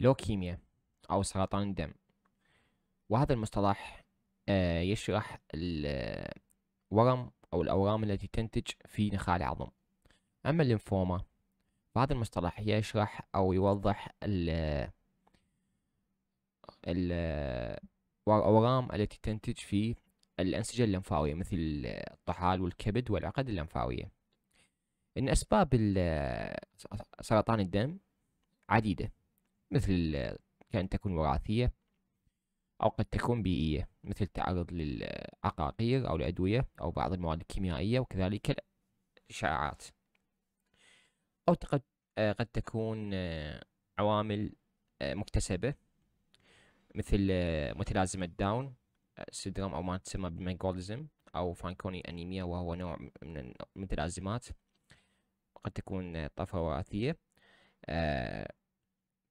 لوكيميا أو سرطان الدم وهذا المصطلح آه، يشرح الورم أو الأورام التي تنتج في نخاع العظم أما الليمفوما فهذا المصطلح يشرح أو يوضح ال الأورام التي تنتج في الأنسجة اللمفاوية مثل الطحال والكبد والعقد اللمفاوية إن أسباب سرطان الدم عديدة مثل كأن تكون وراثية أو قد تكون بيئية مثل التعرض للعقاقير أو الأدوية أو بعض المواد الكيميائية وكذلك الإشعاعات أو قد آه، قد تكون آه، عوامل آه، مكتسبة مثل متلازمة داون سيدروم أو ما تسمى بالمنجوليزم أو فانكوني أنيميا وهو نوع من المتلازمات قد تكون طفرة وراثية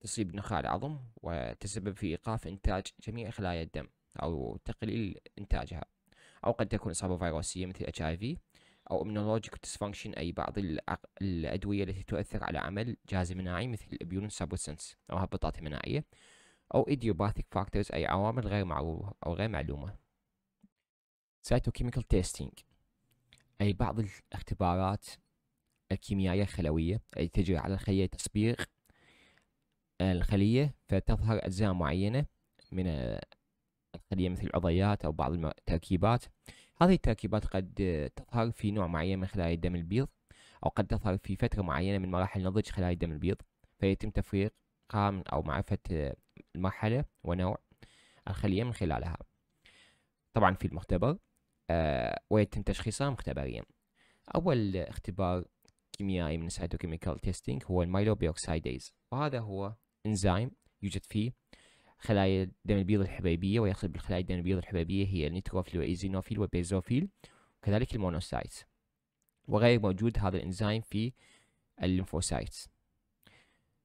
تصيب نخاع العظم وتسبب في إيقاف إنتاج جميع خلايا الدم أو تقليل إنتاجها أو قد تكون إصابة فيروسية مثل HIV أو immunologic dysfunction أي بعض الأدوية التي تؤثر على عمل جهاز مناعي مثل الأبيون سابوسنس أو هبطات مناعية أو idiopathic factors أي عوامل غير معروفة أو غير معلومة cytochemical testing أي بعض الاختبارات الكيميائية الخلوية التي تجري على الخلية تصبيغ الخلية فتظهر أجزاء معينة من آه، الخلية مثل العضيات أو بعض التركيبات هذه التركيبات قد آه، تظهر في نوع معين من خلايا الدم البيض أو قد تظهر في فترة معينة من مراحل نضج خلايا الدم البيض فيتم تفريق من أو معرفة آه، المرحلة ونوع الخلية من خلالها طبعا في المختبر ويتم تشخيصها مختبريا أول اختبار كيميائي من سايتوكيميكال تيستينج هو الميلوبيوكسايديز وهذا هو إنزيم يوجد فيه خلايا الدم البيض الحبيبية ويقصد بالخلايا الدم البيض الحبيبية هي النيتروفيل وإيزينوفيل وبيزوفيل وكذلك المونوسايت وغير موجود هذا الإنزيم في الليمفوسايت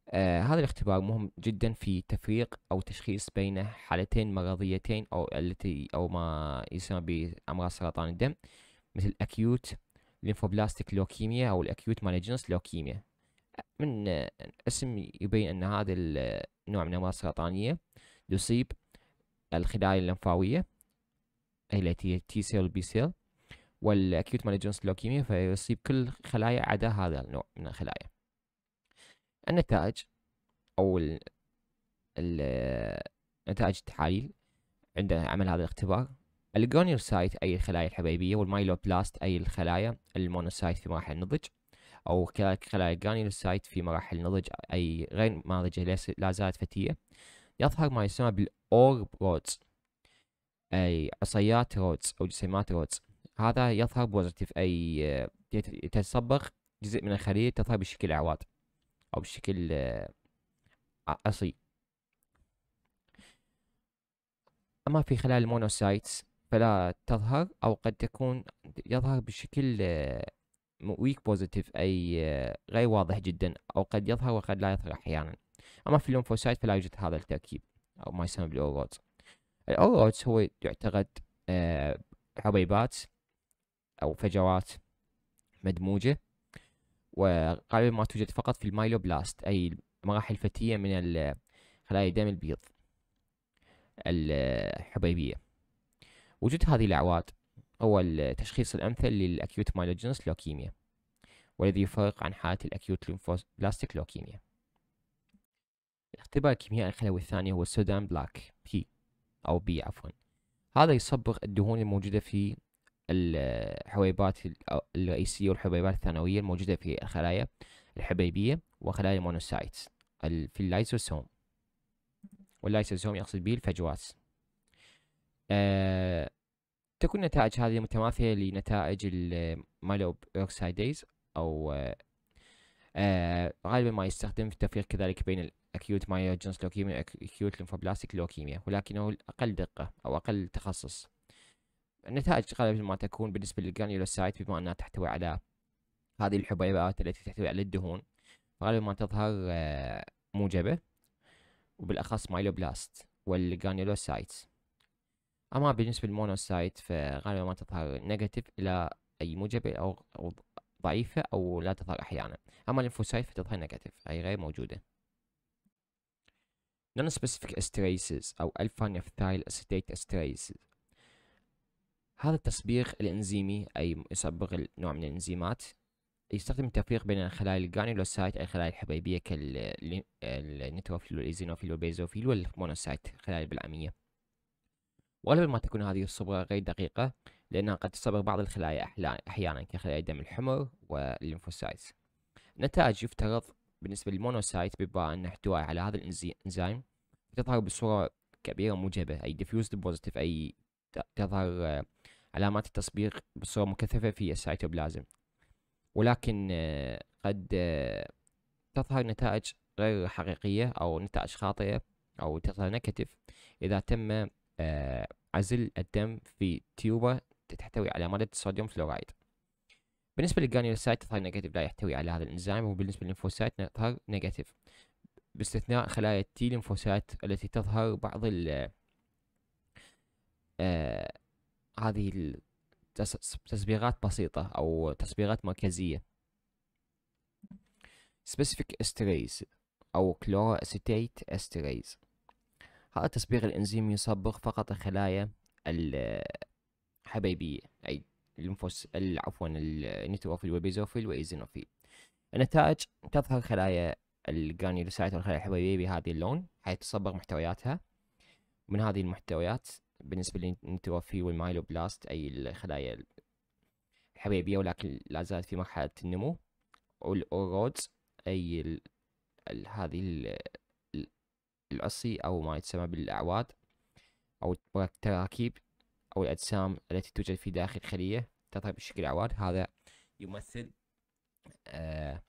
آه هذا الاختبار مهم جدا في تفريق أو تشخيص بين حالتين مرضيتين أو التي أو ما يسمى بأمراض سرطان الدم مثل أكيوت ليمفوبلاستيك لوكيميا أو الأكيوت مالجنس لوكيميا من اسم يبين أن هذا النوع من الأمراض السرطانية يصيب الخلايا اللمفاوية التي هي تي سيل بي سيل والاكيوت مالجنس لوكيميا فيصيب كل خلايا عدا هذا النوع من الخلايا النتائج او ال ال نتائج التحاليل عند عمل هذا الاختبار الجونيوسايت اي الخلايا الحبيبيه والمايلوبلاست اي الخلايا المونوسايت في مراحل النضج أو كذلك خلايا جرانيولوسايت في مراحل نضج أي غير ناضجة لا زالت فتية يظهر ما يسمى بالأورب رودز أي عصيات رودز أو جسيمات رودز هذا يظهر بوظيفة أي تتصبغ جزء من الخلية تظهر بشكل أعواد أو بشكل عصي أما في خلال المونوسايتس فلا تظهر أو قد تكون يظهر بشكل ويك بوزيتيف أي غير واضح جدا أو قد يظهر وقد لا يظهر أحيانا أما في الليمفوسايت فلا يوجد هذا التركيب أو ما يسمى بالأوروتس الأوروتس هو يعتقد آه، حبيبات أو فجوات مدموجة وغالبا ما توجد فقط في المايلوبلاست أي المراحل الفتية من خلايا الدم البيض الحبيبية وجود هذه الأعواد هو التشخيص الأمثل للأكيوت مايلوجينوس لوكيميا والذي يفرق عن حالة الأكيوت لينفوبلاستيك لوكيميا الاختبار الكيميائي الخلوي الثاني هو السودان بلاك بي أو بي عفوا هذا يصبغ الدهون الموجودة في الحبيبات الرئيسية والحبيبات الثانوية الموجودة في الخلايا الحبيبية وخلايا المونوسايت في اللايسوسوم واللايسوسوم يقصد به الفجوات آه، تكون نتائج هذه متماثلة لنتائج المالو أوكسايديز أو آه غالبا ما يستخدم في التفريق كذلك بين الأكيوت مايوجنس لوكيميا والأكيوت لنفوبلاستيك لوكيميا ولكنه أقل دقة أو أقل تخصص النتائج غالبا ما تكون بالنسبة للجرانيولوسايت بما أنها تحتوي على هذه الحبيبات التي تحتوي على الدهون غالبا ما تظهر آه موجبة وبالأخص مايلوبلاست والجرانيولوسايتس أما بالنسبة للمونوسايت فغالبا ما تظهر نيجاتيف إلى أي موجب أو ضعيفة أو لا تظهر أحيانا أما الليمفوسايت فتظهر نيجاتيف أي غير موجوده نون سبيسيفيك استريسز أو ألفا نفثايل acetate استريسز هذا التصبيغ الإنزيمي أي يصبغ نوع من الإنزيمات يستخدم التفريق بين خلايا الجرانيولوسايت أي الخلايا الحبيبية كالنيتروفيل والإيزينوفيل والبيزوفيل والمونوسايت خلايا البلعمية وغالبا ما تكون هذه الصبغة غير دقيقة لأنها قد تصبغ بعض الخلايا أحيانا كخلايا الدم الحمر والليمفوسايت نتائج يفترض بالنسبة للمونوسايت بما أن احتوائه على هذا الإنزيم تظهر بصورة كبيرة موجبة أي diffused بوزيتيف أي تظهر آه، علامات التصبيغ بصورة مكثفة في السيتوبلازم ولكن آه، قد آه، تظهر نتائج غير حقيقية أو نتائج خاطئة أو تظهر نكتف إذا تم عزل آه، الدم في تيوبة تحتوي على مادة الصوديوم فلورايد بالنسبة للجانيوسايت تظهر نيجاتيف لا يحتوي على هذا الإنزيم وبالنسبة للليمفوسايت تظهر نيجاتيف باستثناء خلايا التي ليمفوسات التي تظهر بعض ال آه هذه التصبيغات بسيطة أو تصبيغات مركزية specific esterase أو chloroacetate esterase هذا تصبيغ الانزيم يصبغ فقط الخلايا الحبيبية أي الليمفوس عفوا النيتروفيل والبيزوفيل والإيزينوفيل النتائج تظهر خلايا الجرانيولوسايت والخلايا الحبيبية بهذا اللون حيث تصبغ محتوياتها من هذه المحتويات بالنسبة للنيتروفيل والمايلوبلاست أي الخلايا الحبيبية ولكن لا زالت في مرحلة النمو والأورودز أي ال... هذه ال... العصي أو ما يسمى بالأعواد أو التراكيب أو الأجسام التي توجد في داخل الخلية تظهر بشكل أعواد هذا يمثل آه،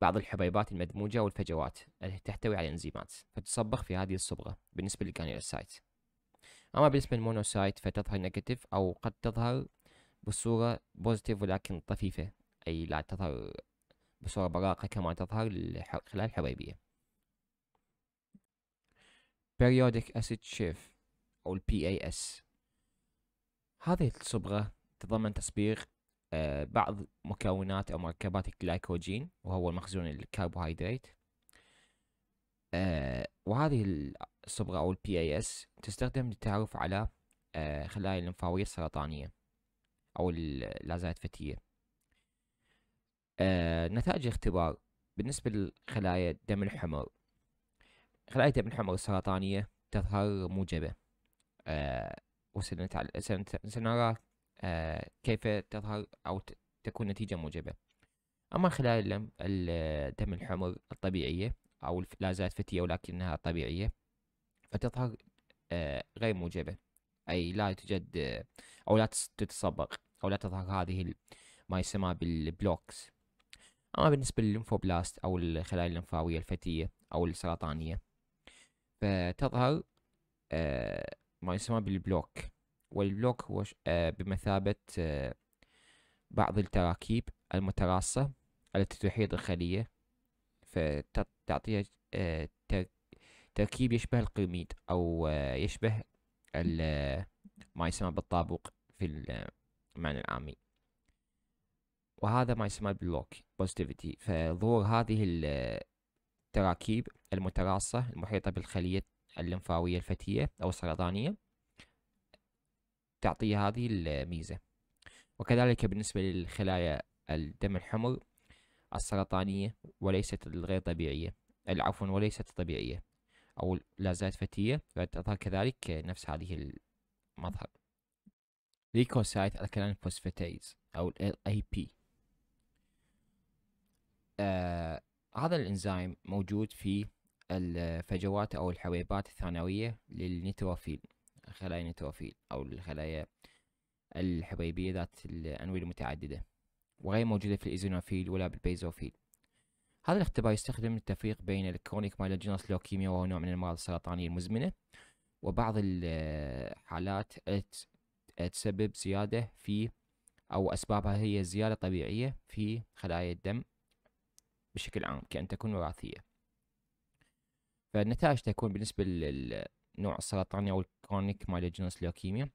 بعض الحبيبات المدموجة والفجوات التي تحتوي على إنزيمات فتصبغ في هذه الصبغة بالنسبة للجانيولوسايت أما بالنسبة للمونوسايت فتظهر نيجاتيف أو قد تظهر بصورة بوزيتيف ولكن طفيفة أي لا تظهر بصورة براقة كما تظهر خلال الحبيبية Periodic Acid Shift أو ال PAS هذه الصبغة تتضمن تصبيغ آه، بعض مكونات أو مركبات الجلايكوجين وهو المخزون الكربوهيدرات آه، وهذه الصبغة أو ال PAS تستخدم للتعرف على آه، خلايا اللمفاوية السرطانية أو اللاذعات الفتية نتائج الاختبار بالنسبة لخلايا الدم الحمر خلايا ابن حمر السرطانية تظهر موجبة آه، وسنرى آه، كيف تظهر أو تكون نتيجة موجبة أما خلايا الدم الحمر الطبيعية أو لا زالت فتية ولكنها طبيعية فتظهر آه، غير موجبة أي لا توجد أو لا تتصبغ أو لا تظهر هذه ما يسمى بالبلوكس أما بالنسبة للنفوبلاست أو الخلايا اللمفاوية الفتية أو السرطانية فتظهر آه، ما يسمى بالبلوك والبلوك هو آه، بمثابة آه، بعض التراكيب المتراصة التي تحيط الخلية فتعطيها تركيب يشبه القرميد أو يشبه ما يسمى بالطابق في المعنى العامي وهذا ما يسمى بالبلوك بوزيتيفيتي فظهور هذه التراكيب المتراصة المحيطة بالخلية الليمفاوية الفتية أو السرطانية تعطي هذه الميزة وكذلك بالنسبة للخلايا الدم الحمر السرطانية وليست الغير طبيعية العفو وليست طبيعية أو لا زالت فتية تظهر كذلك نفس هذه المظهر ليكوسايت الكلان فوسفاتيز أو ال LAP آه هذا الإنزيم موجود في الفجوات أو الحويبات الثانوية للنيتروفيل خلايا النيتروفيل أو الخلايا الحبيبية ذات الأنوية المتعددة وغير موجودة في الإيزونوفيل ولا بالبيزوفيل هذا الاختبار يستخدم للتفريق بين الكرونيك مايلوجينوس لوكيميا وهو نوع من الأمراض السرطانية المزمنة وبعض الحالات تسبب زيادة في أو أسبابها هي زيادة طبيعية في خلايا الدم بشكل عام كأن تكون وراثية فالنتائج تكون بالنسبة للنوع السرطاني أو الكرونيك مايلوجينوس لوكيميا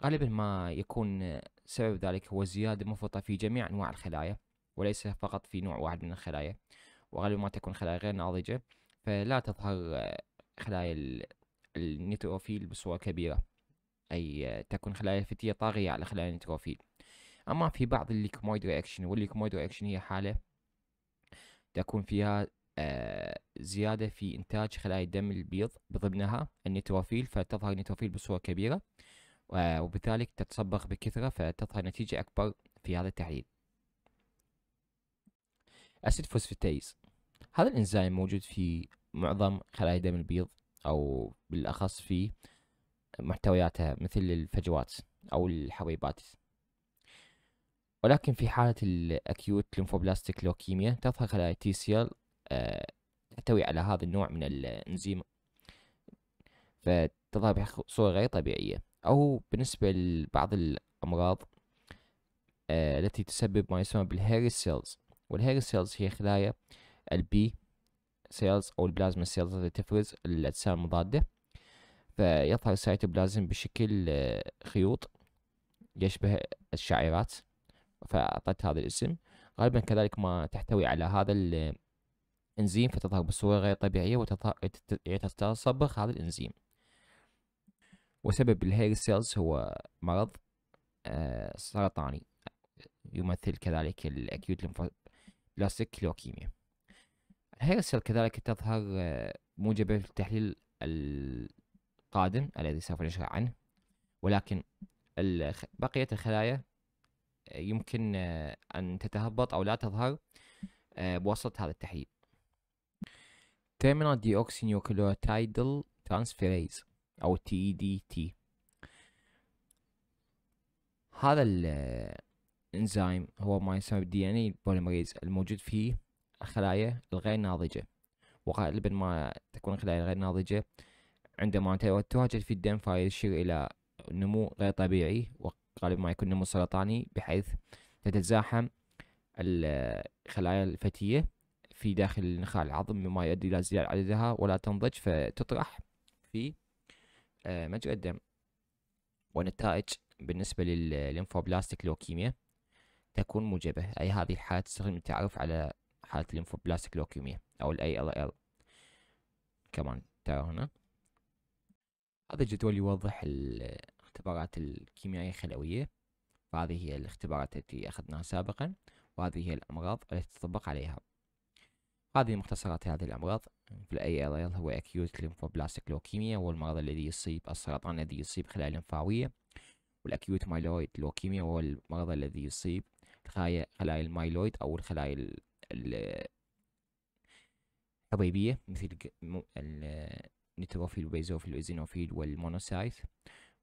غالبا ما يكون سبب ذلك هو زيادة مفرطة في جميع أنواع الخلايا وليس فقط في نوع واحد من الخلايا وغالبا ما تكون خلايا غير ناضجة فلا تظهر خلايا النيتروفيل بصورة كبيرة أي تكون خلايا الفتية طاغية على خلايا النيتروفيل أما في بعض الليكمويد رياكشن والليكمويد رياكشن هي حالة تكون فيها آه، زيادة في إنتاج خلايا الدم البيض بضمنها النيتروفيل فتظهر النيتروفيل بصورة كبيرة وبذلك تتصبغ بكثرة فتظهر نتيجة أكبر في هذا التحليل أسيد فوسفاتيز هذا الإنزيم موجود في معظم خلايا الدم البيض أو بالأخص في محتوياتها مثل الفجوات أو الحبيبات ولكن في حالة الأكيوت ليمفوبلاستيك لوكيميا تظهر خلايا تي سيل تحتوي على هذا النوع من الانزيم فتظهر بصورة غير طبيعية أو بالنسبة لبعض الأمراض آه، التي تسبب ما يسمى بالهيري سيلز والهيري سيلز هي خلايا البي سيلز أو البلازما سيلز التي تفرز الأجسام المضادة فيظهر السيتوبلازم بشكل آه، خيوط يشبه الشعيرات فأعطت هذا الاسم غالبا كذلك ما تحتوي على هذا إنزيم فتظهر بصورة غير طبيعية وتتصبغ هذا الإنزيم وسبب الهير سيلز هو مرض آه، سرطاني يمثل كذلك الأكيوت لمفوبلاستيك لوكيميا الهير سيل كذلك تظهر آه، موجبة في التحليل القادم الذي سوف نشرح عنه ولكن بقية الخلايا آه، يمكن أن تتهبط أو لا تظهر بواسطة هذا التحليل تيرمينال ديوكسينيوكليوتايدل ترانسفيريز او تي دي تي هذا الانزيم هو ما يسمى بالدي ان اي بوليمريز الموجود في الخلايا الغير ناضجه وغالبا ما تكون الخلايا الغير ناضجه عندما تواجد في الدم فيشير الى نمو غير طبيعي وغالبا ما يكون نمو سرطاني بحيث تتزاحم الخلايا الفتيه في داخل النخاع العظم مما يؤدي إلى زيادة عددها ولا تنضج فتطرح في آه، مجرى الدم ونتائج بالنسبة للليمفوبلاستيك لوكيميا تكون موجبة أي هذه الحالة تستخدم التعرف على حالة الليمفوبلاستيك لوكيميا أو ال ALL كمان ترى هنا هذا الجدول يوضح الاختبارات الكيميائية الخلوية فهذه هي الاختبارات التي أخذناها سابقا وهذه هي الأمراض التي تطبق عليها هذه مختصرات هذه الأمراض في الاي ال هو اكيوت ليمفوبلاستيك لوكيميا هو المرض الذي يصيب السرطان الذي يصيب خلايا لمفاوية والاكيوت مايلويد لوكيميا هو المرض الذي يصيب خلايا خلايا المايلويد او الخلايا الحبيبية مثل النيتروفيل والبيزوفيل والإيزينوفيل والمونوسايت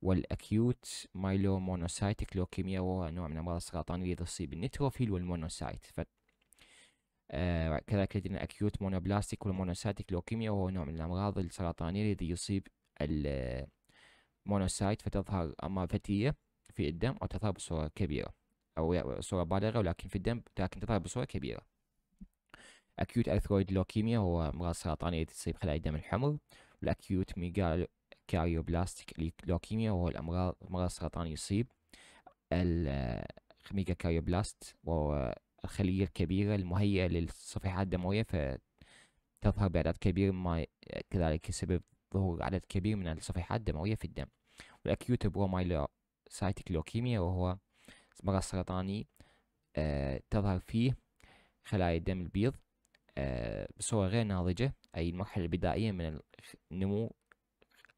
والاكيوت مايلومونوسايتك لوكيميا هو نوع من امراض السرطان الذي يصيب النيتروفيل والمونوسايت كذلك لدينا اكيوت مونوبلاستيك والمونوسايتيك لوكيميا وهو نوع من الامراض السرطانيه الذي يصيب المونوسايت فتظهر اما فتيه في الدم او تظهر بصوره كبيره او يعني صوره بالغه ولكن في الدم لكن تظهر بصوره كبيره اكيوت ارثرويد لوكيميا هو امراض سرطانيه تصيب خلايا الدم الحمر والاكيوت ميجال كاريوبلاستيك لوكيميا وهو الامراض مرض سرطاني يصيب الميجا كاريوبلاست وهو الخلية الكبيرة المهيئة للصفيحات الدموية فتظهر بأعداد كبيرة ما كذلك يسبب ظهور عدد كبير من الصفيحات الدموية في الدم والأكيوت برومايلوسايتيك لوكيميا وهو مرض سرطاني آه تظهر فيه خلايا الدم البيض آه بصورة غير ناضجة أي المرحلة البدائية من النمو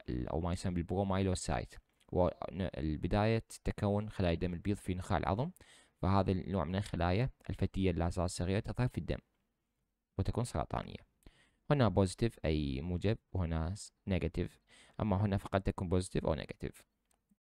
أو ما يسمى بالبرومايلوسايت والبداية تكون خلايا الدم البيض في نخاع العظم فهذا النوع من الخلايا الفتية اللازال الصغيرة تظهر في الدم وتكون سرطانية هنا بوزيتيف أي موجب وهنا نيجاتيف أما هنا فقط تكون بوزيتيف أو نيجاتيف